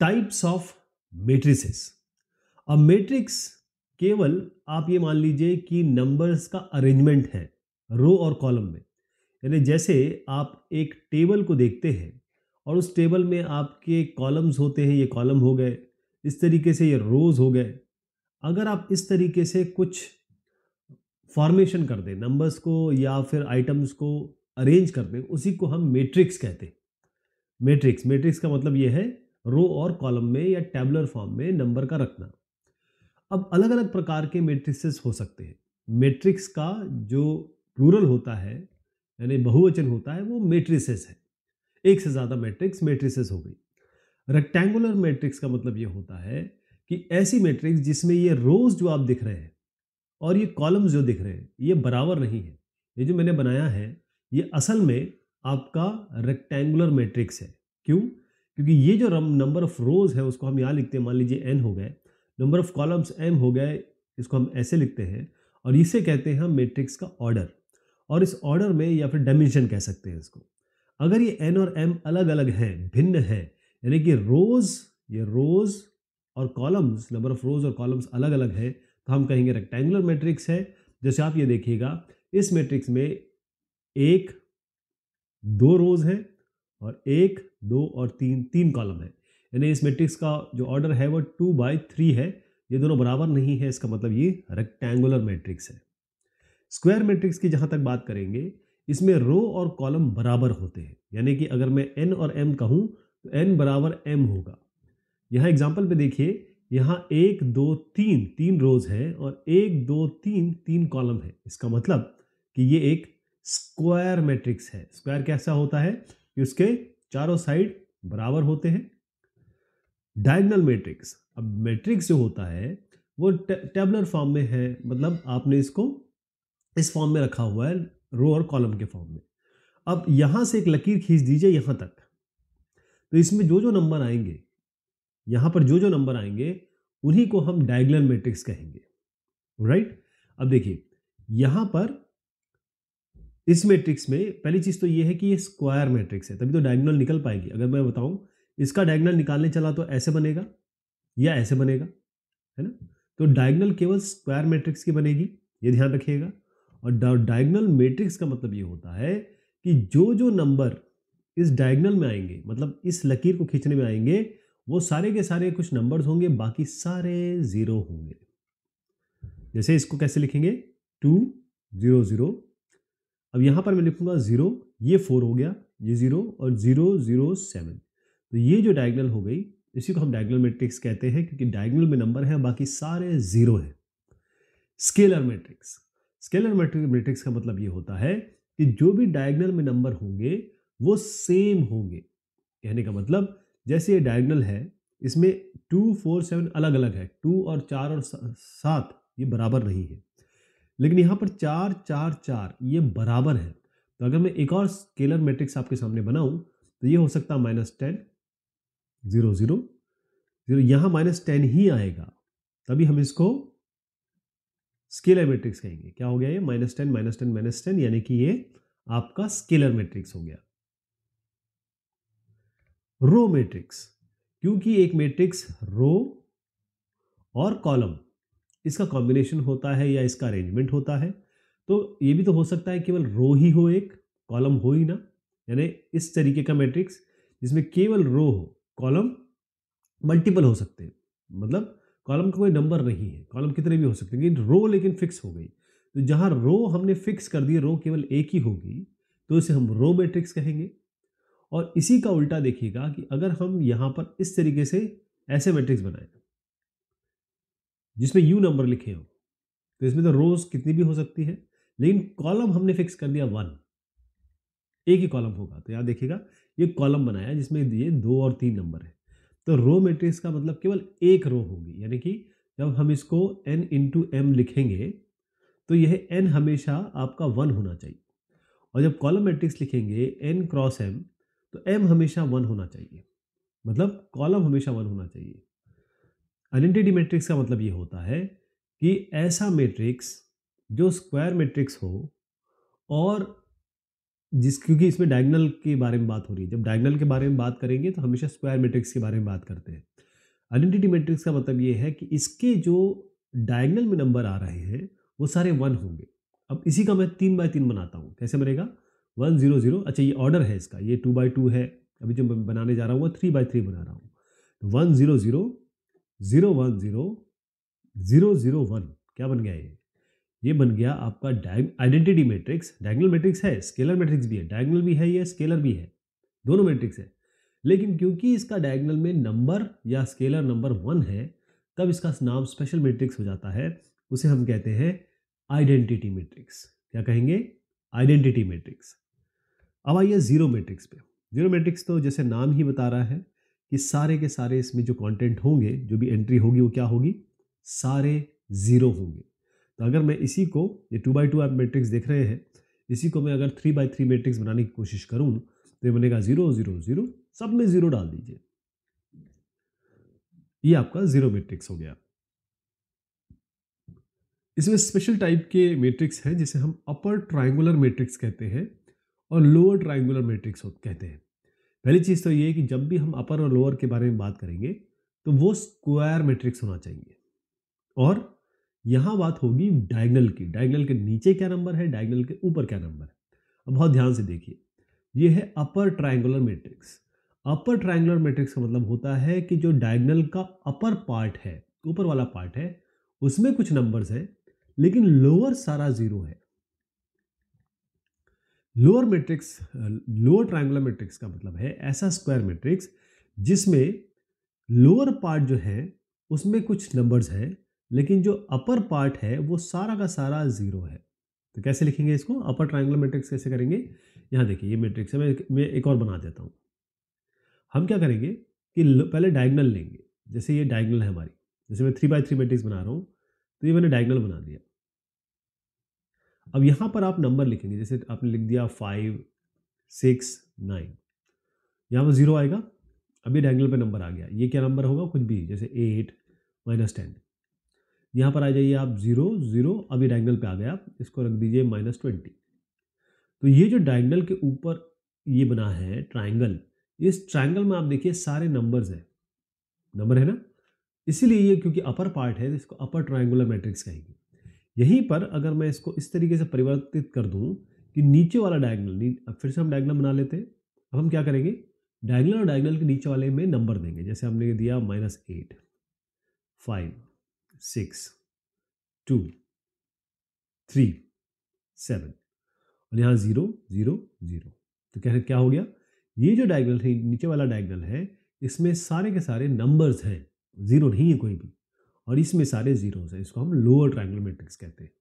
types of matrices अब matrix केवल आप ये मान लीजिए कि नंबर्स का अरेंजमेंट है रो और कॉलम में यानी जैसे आप एक टेबल को देखते हैं और उस टेबल में आपके कॉलम्स होते हैं ये कॉलम हो गए इस तरीके से ये रोज़ हो गए अगर आप इस तरीके से कुछ फॉर्मेशन कर दें नंबर्स को या फिर आइटम्स को अरेंज कर दें उसी को हम मैट्रिक्स कहते हैं मैट्रिक्स मैट्रिक्स का मतलब ये है रो और कॉलम में या टेबलर फॉर्म में नंबर का रखना अब अलग अलग प्रकार के मेट्रिक्सेस हो सकते हैं मेट्रिक्स का जो प्लूरल होता है यानी बहुवचन होता है वो मेट्रिसेस है एक से ज़्यादा मैट्रिक्स मेट्रिसेस हो गई रेक्टेंगुलर मैट्रिक्स का मतलब ये होता है कि ऐसी मैट्रिक्स जिसमें ये रोज जो आप दिख रहे हैं और ये कॉलम्स जो दिख रहे हैं ये बराबर नहीं है ये जो मैंने बनाया है ये असल में आपका रेक्टेंगुलर मैट्रिक्स है क्यों क्योंकि ये जो नंबर ऑफ रोज़ है उसको हम यहाँ लिखते हैं मान लीजिए एन हो गए नंबर ऑफ कॉलम्स एम हो गए इसको हम ऐसे लिखते हैं और इसे कहते हैं हम मेट्रिक्स का ऑर्डर और इस ऑर्डर में या फिर डायमेंशन कह सकते हैं इसको अगर ये एन और एम अलग अलग हैं भिन्न हैं यानी कि रोज़ ये रोज़ और कॉलम्स नंबर ऑफ रोज़ और कॉलम्स अलग अलग हैं तो हम कहेंगे रेक्टेंगुलर मैट्रिक्स है जैसे आप ये देखिएगा इस मैट्रिक्स में एक दो रोज़ हैं और एक दो और तीन तीन कॉलम है यानी इस मैट्रिक्स का जो ऑर्डर है वो टू बाई थ्री है ये दोनों बराबर नहीं है इसका मतलब ये रेक्टेंगुलर मैट्रिक्स है स्क्वायर मैट्रिक्स की जहाँ तक बात करेंगे इसमें रो और कॉलम बराबर होते हैं यानी कि अगर मैं एन और एम कहूँ तो एन बराबर एम होगा यहाँ एग्जाम्पल पर देखिए यहाँ एक दो तीन तीन रोज हैं और एक दो तीन तीन कॉलम है इसका मतलब कि ये एक स्क्वायर मैट्रिक्स है स्क्वायर कैसा होता है कि उसके चारों साइड बराबर होते हैं डायगनल मैट्रिक्स अब मैट्रिक्स जो होता है वो टेबलर फॉर्म में है मतलब आपने इसको इस फॉर्म में रखा हुआ है रो और कॉलम के फॉर्म में अब यहां से एक लकीर खींच दीजिए यहां तक तो इसमें जो जो नंबर आएंगे यहां पर जो जो नंबर आएंगे उन्हीं को हम डायगनल मैट्रिक्स कहेंगे राइट अब देखिए यहां पर इस मैट्रिक्स में पहली चीज़ तो ये है कि ये स्क्वायर मैट्रिक्स है तभी तो डायगनल निकल पाएगी अगर मैं बताऊँ इसका डायगनल निकालने चला तो ऐसे बनेगा या ऐसे बनेगा है ना तो डायगनल केवल स्क्वायर मैट्रिक्स की बनेगी ये ध्यान रखिएगा और डायगनल मैट्रिक्स का मतलब ये होता है कि जो जो नंबर इस डायगनल में आएंगे मतलब इस लकीर को खींचने में आएंगे वो सारे के सारे कुछ नंबर्स होंगे बाकी सारे ज़ीरो होंगे जैसे इसको कैसे लिखेंगे टू ज़ीरो ज़ीरो अब यहाँ पर मैं लिखूँगा ज़ीरो ये फोर हो गया ये ज़ीरो और ज़ीरो ज़ीरो सेवन तो ये जो डायगनल हो गई इसी को हम डायगनल मैट्रिक्स कहते हैं क्योंकि डायगनल में नंबर है बाकी सारे ज़ीरो हैं स्केलर मैट्रिक्स स्केलर मैट्रिक्स का मतलब ये होता है कि जो भी डायगनल में नंबर होंगे वो सेम होंगे कहने का मतलब जैसे ये डायगनल है इसमें टू फोर सेवन अलग अलग है टू और चार और सात ये बराबर नहीं है लेकिन यहाँ पर चार चार चार ये बराबर है तो अगर मैं एक और स्केलर मैट्रिक्स आपके सामने बनाऊँ तो ये हो सकता है minus ten zero zero zero यहाँ माइनस टेन ही आएगा तभी हम इसको स्केलर मैट्रिक्स कहेंगे क्या हो गया ये minus ten minus ten minus ten यानी कि ये आपका स्केलर मैट्रिक्स हो गया रो मैट्रिक्स क्योंकि एक मैट्रिक्स रो और कॉलम इसका कॉम्बिनेशन होता है या इसका अरेंजमेंट होता है तो ये भी तो हो सकता है केवल रो ही हो एक कॉलम हो ही ना यानी इस तरीके का मैट्रिक्स जिसमें केवल रो हो कॉलम मल्टीपल हो सकते हैं मतलब कॉलम का कोई नंबर नहीं है कॉलम कितने भी हो सकते हैं लेकिन रो लेकिन फिक्स हो गई तो जहाँ रो हमने फिक्स कर दी रो केवल एक ही होगी तो इसे हम रो मैट्रिक्स कहेंगे और इसी का उल्टा देखिएगा कि अगर हम यहाँ पर इस तरीके से ऐसे मैट्रिक्स बनाएं जिसमें यू नंबर लिखे हो तो इसमें तो रोज कितनी भी हो सकती है लेकिन कॉलम हमने फिक्स कर दिया वन एक ही कॉलम होगा तो यहाँ देखिएगा ये कॉलम बनाया जिसमें दिए दो और तीन नंबर है तो रो मैट्रिक्स का मतलब केवल एक रो होगी यानी कि जब हम इसको एन इंटू एम लिखेंगे तो यह एन हमेशा आपका वन होना चाहिए और जब कॉलम मैट्रिक्स लिखेंगे एन क्रॉस एम तो एम हमेशा वन होना चाहिए मतलब कॉलम हमेशा वन होना चाहिए आइडेंटिटी मैट्रिक्स का मतलब ये होता है कि ऐसा मैट्रिक्स जो स्क्वायर मैट्रिक्स हो और जिस क्योंकि इसमें डायगनल के बारे में बात हो रही है जब डायगनल के बारे में बात करेंगे तो हमेशा स्क्वायर मैट्रिक्स के बारे में बात करते हैं आइडेंटिटी मैट्रिक्स का मतलब ये है कि इसके जो डायगनल में नंबर आ रहे हैं वो सारे वन होंगे अब इसी का मैं तीन बाय तीन बनाता हूँ कैसे बनेगा वन ज़ीरो ज़ीरो अच्छा ये ऑर्डर है इसका ये टू बाई टू है अभी जो मैं बनाने जा रहा हूँ वो थ्री बाई थ्री बना रहा हूँ तो one zero zero zero one zero zero zero one क्या बन गया ये ये बन गया आपका आइडेंटिटी मैट्रिक्स डायगनल मैट्रिक्स है स्केलर मैट्रिक्स भी है डायगनल भी है या स्केलर भी है दोनों मैट्रिक्स है लेकिन क्योंकि इसका डायगनल में नंबर या स्केलर नंबर वन है तब इसका नाम स्पेशल मैट्रिक्स हो जाता है उसे हम कहते हैं आइडेंटिटी मैट्रिक्स क्या कहेंगे आइडेंटिटी मैट्रिक्स अब आइए ज़ीरो मैट्रिक्स पे ज़ीरो मैट्रिक्स तो जैसे नाम ही बता रहा है कि सारे के सारे इसमें जो कंटेंट होंगे जो भी एंट्री होगी वो क्या होगी सारे ज़ीरो होंगे तो अगर मैं इसी को ये टू बाई टू आप मैट्रिक्स देख रहे हैं इसी को मैं अगर थ्री बाई थ्री मैट्रिक्स बनाने की कोशिश करूँ तो ये बनेगा ज़ीरो ज़ीरो ज़ीरो सब में ज़ीरो डाल दीजिए ये आपका ज़ीरो मेट्रिक्स हो गया इसमें स्पेशल टाइप के मैट्रिक्स हैं जिसे हम अपर ट्रायंगुलर मैट्रिक्स कहते हैं और लोअर ट्रायंगुलर मैट्रिक्स कहते हैं पहली चीज़ तो ये है कि जब भी हम अपर और लोअर के बारे में बात करेंगे तो वो स्क्वायर मैट्रिक्स होना चाहिए और यहाँ बात होगी डायगनल की डायगनल के नीचे क्या नंबर है डायगनल के ऊपर क्या नंबर है अब बहुत ध्यान से देखिए ये है upper triangular matrix upper triangular matrix का मतलब होता है कि जो डायगनल का अपर पार्ट है ऊपर वाला पार्ट है उसमें कुछ नंबर्स हैं लेकिन लोअर सारा ज़ीरो है lower matrix lower triangular matrix का मतलब है ऐसा स्क्वायर मैट्रिक्स जिसमें लोअर पार्ट जो है उसमें कुछ नंबर्स है लेकिन जो अपर पार्ट है वो सारा का सारा ज़ीरो है तो कैसे लिखेंगे इसको अपर ट्राइंगुलर मैट्रिक्स कैसे करेंगे यहाँ देखिए ये मैट्रिक्स है मैं मैं एक और बना देता हूँ हम क्या करेंगे कि पहले डायगनल लेंगे जैसे ये डायगनल है हमारी जैसे मैं थ्री बाई थ्री मैट्रिक्स बना रहा हूँ तो ये मैंने डायगनल बना दिया अब यहाँ पर आप नंबर लिखेंगे जैसे आपने लिख दिया फाइव सिक्स नाइन यहाँ पर ज़ीरो आएगा अभी ये पे नंबर आ गया ये क्या नंबर होगा कुछ भी जैसे एट माइनस टेन यहाँ पर आ जाइए आप ज़ीरो ज़ीरो अभी ये पे आ गया आप इसको रख दीजिए माइनस ट्वेंटी तो ये जो डायंगल के ऊपर ये बना है ट्राइंगल इस ट्राइंगल में आप देखिए सारे नंबर्स हैं नंबर है ना इसीलिए ये क्योंकि अपर पार्ट है तो इसको अपर ट्राइंगुलर मैट्रिक्स कहेंगे यहीं पर अगर मैं इसको इस तरीके से परिवर्तित कर दूँ कि नीचे वाला डायगनल अब फिर से हम डायगनल बना लेते हैं अब हम क्या करेंगे डायगनल और डायगनल के नीचे वाले में नंबर देंगे जैसे हमने दिया minus eight five six two three seven और यहाँ ज़ीरो ज़ीरो ज़ीरो तो कह क्या हो गया ये जो डायगनल है नीचे वाला डायगनल है इसमें सारे के सारे नंबर्स हैं ज़ीरो नहीं है कोई भी और इसमें सारे जीरोज हैं इसको हम लोअर ट्राइंगल मैट्रिक्स कहते हैं